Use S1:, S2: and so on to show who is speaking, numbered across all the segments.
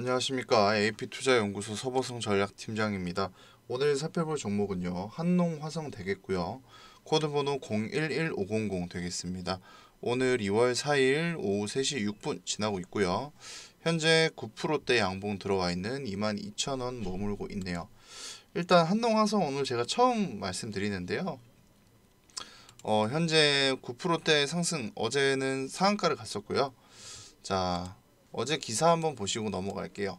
S1: 안녕하십니까. AP투자연구소 서보성 전략팀장입니다. 오늘 살펴볼 종목은요. 한농화성 되겠고요. 코드번호 011500 되겠습니다. 오늘 2월 4일 오후 3시 6분 지나고 있고요. 현재 9%대 양봉 들어와 있는 22,000원 머물고 있네요. 일단 한농화성 오늘 제가 처음 말씀드리는데요. 어, 현재 9%대 상승 어제는 상한가를 갔었고요. 자, 어제 기사 한번 보시고 넘어갈게요.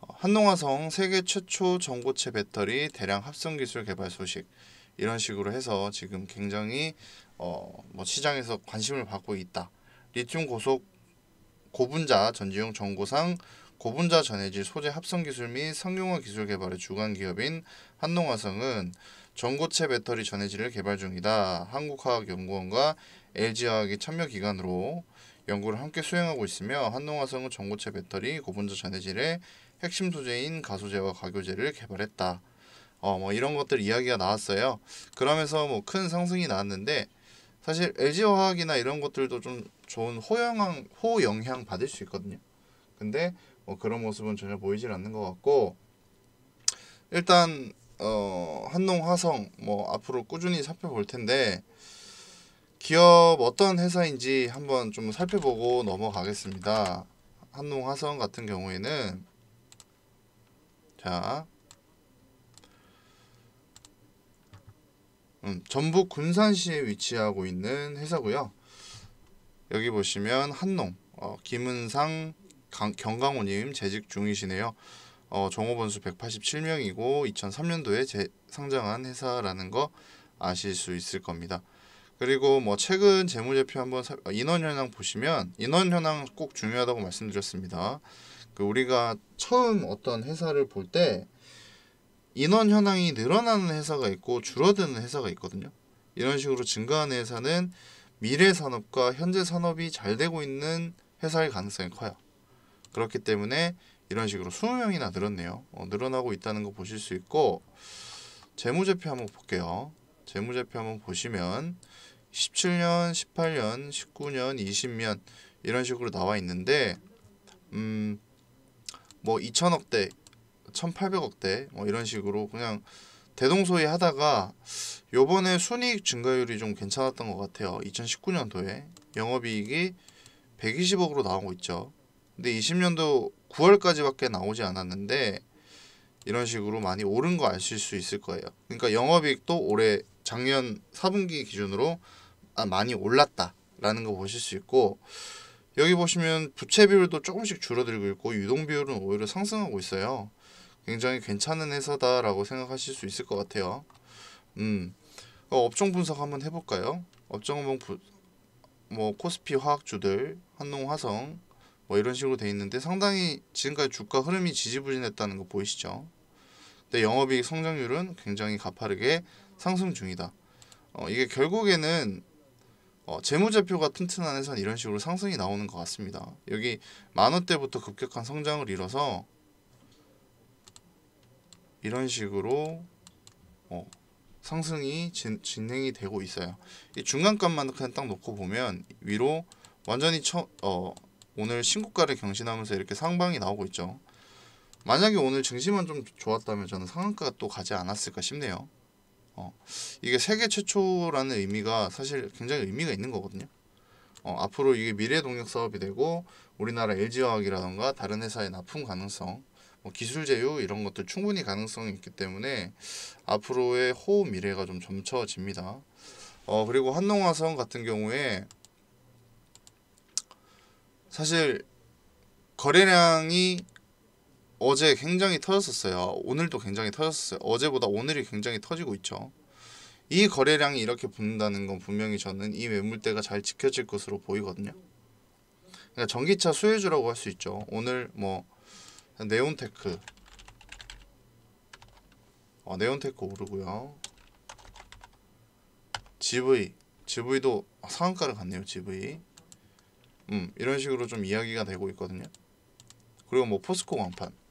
S1: 어, 한농화성 세계 최초 전고체 배터리 대량 합성 기술 개발 소식 이런 식으로 해서 지금 굉장히 어, 뭐 시장에서 관심을 받고 있다. 리튬 고속 고분자 전지용 전고상 고분자 전해질 소재 합성 기술 및 성용화 기술 개발의 주관 기업인 한농화성은 전고체 배터리 전해질을 개발 중이다. 한국화학연구원과 LG화학이 참여 기관으로 연구를 함께 수행하고 있으며 한농화성은 전고체 배터리, 고분자 전해질의 핵심 소재인 가소제와 가교제를 개발했다. 어, 뭐 이런 것들 이야기가 나왔어요. 그러면서 뭐 큰 상승이 나왔는데 사실 LG화학이나 이런 것들도 좀 좋은 호영향, 호영향 받을 수 있거든요. 근데 뭐 그런 모습은 전혀 보이질 않는 것 같고 일단 어, 한농화성 뭐 앞으로 꾸준히 살펴볼 텐데 기업 어떤 회사인지 한번 좀 살펴보고 넘어가겠습니다. 한농화성 같은 경우에는 자 음, 전북 군산시에 위치하고 있는 회사고요. 여기 보시면 한농, 어, 김은상 강, 경강호님 재직 중이시네요. 어, 종업원수 187명이고 2003년도에 제, 상장한 회사라는 거 아실 수 있을 겁니다. 그리고 뭐 최근 재무제표 한번 살, 어, 인원 현황 보시면 인원 현황 꼭 중요하다고 말씀드렸습니다. 그 우리가 처음 어떤 회사를 볼 때 인원 현황이 늘어나는 회사가 있고 줄어드는 회사가 있거든요. 이런 식으로 증가하는 회사는 미래 산업과 현재 산업이 잘 되고 있는 회사일 가능성이 커요. 그렇기 때문에 이런 식으로 20명이나 늘었네요. 어, 늘어나고 있다는 거 보실 수 있고 재무제표 한번 볼게요. 재무제표 한번 보시면 17년, 18년, 19년, 20년 이런 식으로 나와 있는데 음뭐 2천억대, 1,800억대 뭐 이런 식으로 그냥 대동소이 하다가 요번에 순이익 증가율이 좀 괜찮았던 것 같아요. 2019년도에 영업이익이 120억으로 나오고 있죠. 근데 20년도 9월까지밖에 나오지 않았는데 이런 식으로 많이 오른 거 아실 수 있을 거예요. 그러니까 영업이익도 올해 작년 4분기 기준으로 아, 많이 올랐다라는 거 보실 수 있고 여기 보시면 부채 비율도 조금씩 줄어들고 있고 유동 비율은 오히려 상승하고 있어요. 굉장히 괜찮은 회사다라고 생각하실 수 있을 것 같아요. 음, 어, 업종 분석 한번 해볼까요? 업종은 뭐 부, 뭐 코스피 화학주들, 한농화성 뭐 이런 식으로 돼 있는데 상당히 지금까지 주가 흐름이 지지부진했다는 거 보이시죠? 근데 영업이익 성장률은 굉장히 가파르게 상승 중이다. 어, 이게 결국에는 어, 재무제표가 튼튼한 회사는 이런 식으로 상승이 나오는 것 같습니다. 여기 만원대부터 급격한 성장을 이뤄서 이런 식으로 어, 상승이 진, 행이 되고 있어요. 이 중간값만 그냥 딱 놓고 보면 위로 완전히 처, 어, 오늘 신고가를 경신하면서 이렇게 상방이 나오고 있죠. 만약에 오늘 증시만 좀 좋았다면 저는 상한가가 또 가지 않았을까 싶네요. 어, 이게 세계 최초라는 의미가 사실 굉장히 의미가 있는 거거든요. 어, 앞으로 이게 미래 동력 사업이 되고 우리나라 LG화학이라던가 다른 회사의 납품 가능성, 뭐 기술 제휴 이런 것들 충분히 가능성이 있기 때문에 앞으로의 호우 미래가 좀 점쳐집니다. 어, 그리고 한농화성 같은 경우에 사실 거래량이 어제 굉장히 터졌었어요. 오늘도 굉장히 터졌어요. 어제보다 오늘이 굉장히 터지고 있죠. 이 거래량이 이렇게 붙는다는 건 분명히 저는 이 매물대가 잘 지켜질 것으로 보이거든요. 그러니까 전기차 수혜주라고 할 수 있죠. 오늘 뭐 네온테크 어, 네온테크 오르고요. GV GV도 상한가를 갔네요. GV 음 이런 식으로 좀 이야기가 되고 있거든요. 그리고 뭐 포스코 광판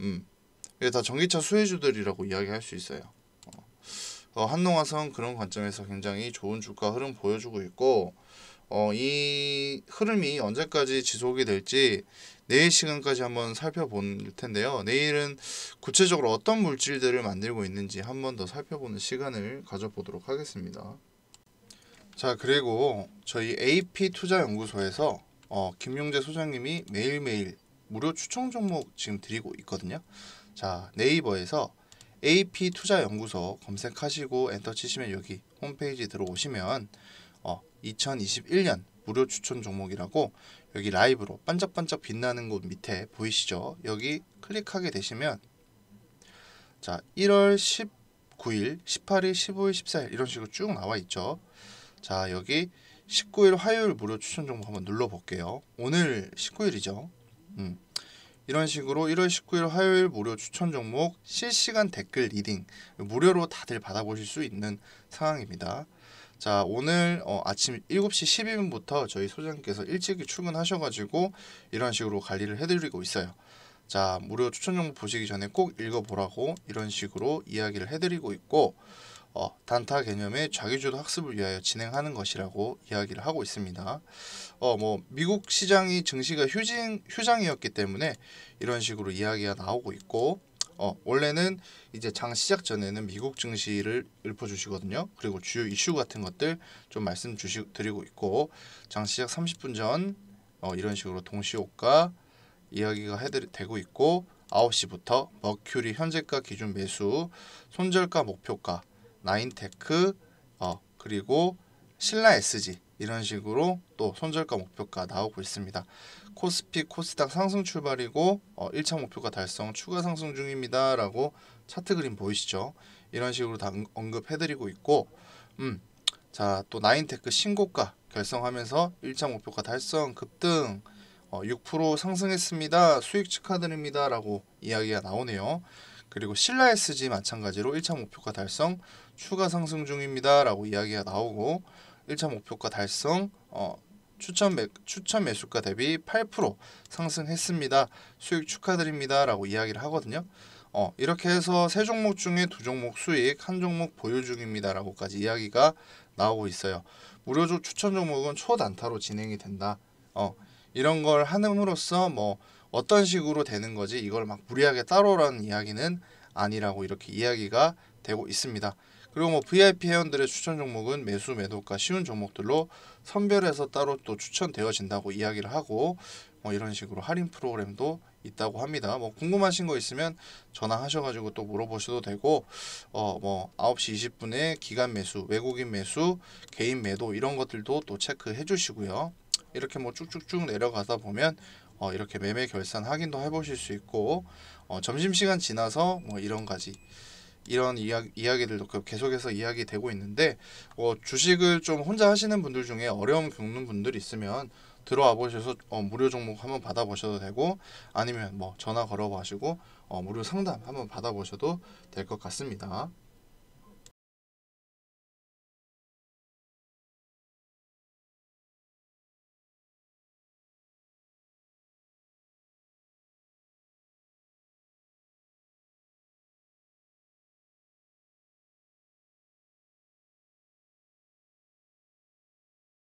S1: 음. 이게 다 전기차 수혜주들이라고 이야기할 수 있어요. 어, 어 한농화성 그런 관점에서 굉장히 좋은 주가 흐름 보여주고 있고 어, 이 흐름이 언제까지 지속이 될지 내일 시간까지 한번 살펴볼 텐데요. 내일은 구체적으로 어떤 물질들을 만들고 있는지 한번 더 살펴보는 시간을 가져보도록 하겠습니다. 자 그리고 저희 AP투자연구소에서 어, 김용재 소장님이 매일매일 무료 추천 종목 지금 드리고 있거든요. 자 네이버에서 AP 투자 연구소 검색하시고 엔터 치시면 여기 홈페이지 들어오시면 어, 2021년 무료 추천 종목이라고 여기 라이브로 반짝반짝 빛나는 곳 밑에 보이시죠? 여기 클릭하게 되시면 자 1월 19일, 18일, 15일, 14일 이런 식으로 쭉 나와 있죠. 자 여기 19일 화요일 무료 추천 종목 한번 눌러볼게요. 오늘 19일이죠. 음. 이런 식으로 1월 19일 화요일 무료 추천 종목 실시간 댓글 리딩 무료로 다들 받아보실 수 있는 상황입니다. 자 오늘 어, 아침 7시 12분부터 저희 소장님께서 일찍 출근하셔가지고 이런 식으로 관리를 해드리고 있어요. 자 무료 추천 종목 보시기 전에 꼭 읽어보라고 이런 식으로 이야기를 해드리고 있고 어, 단타 개념의 자기주도 학습을 위하여 진행하는 것이라고 이야기를 하고 있습니다. 어, 뭐 미국 시장이 증시가 휴진, 휴장이었기 때문에 이런 식으로 이야기가 나오고 있고 어, 원래는 이제 장 시작 전에는 미국 증시를 읊어주시거든요. 그리고 주요 이슈 같은 것들 좀 말씀 주시, 드리고 있고 장 시작 30분 전 어, 이런 식으로 동시호가 이야기가 해드리, 되고 있고 9시부터 머큐리 현재가 기준 매수, 손절가 목표가 나인테크 어, 그리고 신라 SG 이런 식으로 또 손절가 목표가 나오고 있습니다. 코스피 코스닥 상승 출발이고 어, 1차 목표가 달성 추가 상승 중입니다. 라고 차트 그림 보이시죠? 이런 식으로 다 언급해드리고 있고 음, 자, 또 나인테크 신고가 결성하면서 1차 목표가 달성 급등 어, 6% 상승했습니다. 수익 축하드립니다. 라고 이야기가 나오네요. 그리고 신라 SG 마찬가지로 1차 목표가 달성 추가 상승 중입니다. 라고 이야기가 나오고 1차 목표가 달성 어, 추천, 매, 추천 매수가 대비 8% 상승했습니다. 수익 축하드립니다. 라고 이야기를 하거든요. 어, 이렇게 해서 세 종목 중에 두 종목 수익, 한 종목 보유 중입니다. 라고까지 이야기가 나오고 있어요. 무료 추천 종목은 초단타로 진행이 된다. 어, 이런 걸 함으로써 뭐 어떤 식으로 되는 거지 이걸 막 무리하게 따로라는 이야기는 아니라고 이렇게 이야기가 되고 있습니다. 그리고 뭐 VIP 회원들의 추천 종목은 매수 매도가 쉬운 종목들로 선별해서 따로 또 추천되어진다고 이야기를 하고 뭐 이런 식으로 할인 프로그램도 있다고 합니다. 뭐 궁금하신 거 있으면 전화하셔가지고 또 물어보셔도 되고 어 뭐 9시 20분에 기간 매수, 외국인 매수, 개인 매도 이런 것들도 또 체크해 주시고요. 이렇게 뭐 쭉쭉쭉 내려가다 보면 어, 이렇게 매매 결산 확인도 해보실 수 있고 어, 점심시간 지나서 뭐 이런 가지 이런 이야기, 이야기들도 그 계속해서 이야기 되고 있는데 어, 주식을 좀 혼자 하시는 분들 중에 어려움 겪는 분들이 있으면 들어와 보셔서 어, 무료 종목 한번 받아보셔도 되고 아니면 뭐 전화 걸어가시고 어, 무료 상담 한번 받아보셔도 될 것 같습니다.